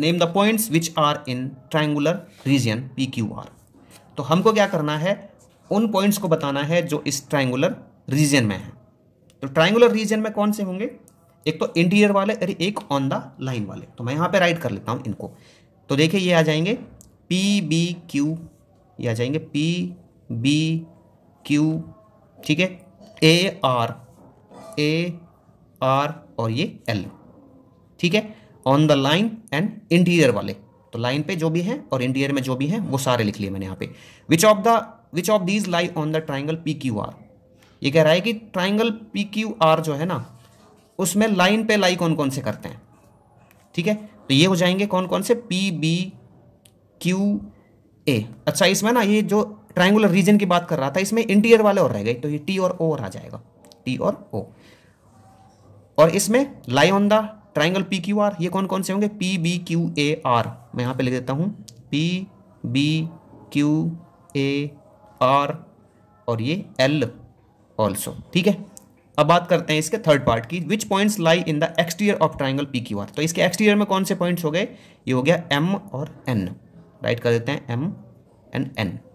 name the points which are in triangular region P Q R तो हमको क्या करना है उन पॉइंट्स को बताना है जो इस ट्राइंगुलर रीजन में है तो ट्राइंगुलर रीजन में कौन से होंगे एक तो इंटीरियर वाले और एक ऑन द लाइन वाले तो मैं यहाँ पे राइट कर लेता हूँ इनको तो देखिए ये आ जाएंगे पी बी क्यू ये आ जाएंगे पी बी क्यू ठीक है ए आर ए आर और ये एल ठीक है on the line and interior वाले तो लाइन पे जो भी है और इंटीरियर में जो भी है वो सारे लिख लिए मैंने यहाँ पे which of the which of these lie on the triangle P Q R ये कह रहा है कि ट्राइंगल पी क्यू आर जो है ना उसमें लाइन पे लाई कौन कौन से करते हैं ठीक है तो ये हो जाएंगे कौन कौन से पी बी क्यू ए अच्छा इसमें ना ये जो ट्राइंगुलर रीजन की बात कर रहा था इसमें इंटीरियर वाले और रह गए तो ये टी और ओ और आ जाएगा टी और ओ और इसमें lie on the triangle P Q R ये कौन कौन से होंगे P B Q A R मैं यहाँ पे लिख देता हूँ P B Q A R और ये एल ऑल्सो ठीक है अब बात करते हैं इसके थर्ड पार्ट की which points lie in the exterior of triangle P Q R तो इसके एक्सटीरियर में कौन से पॉइंट्स हो गए ये हो गया एम और एन राइट कर देते हैं एम एंड एन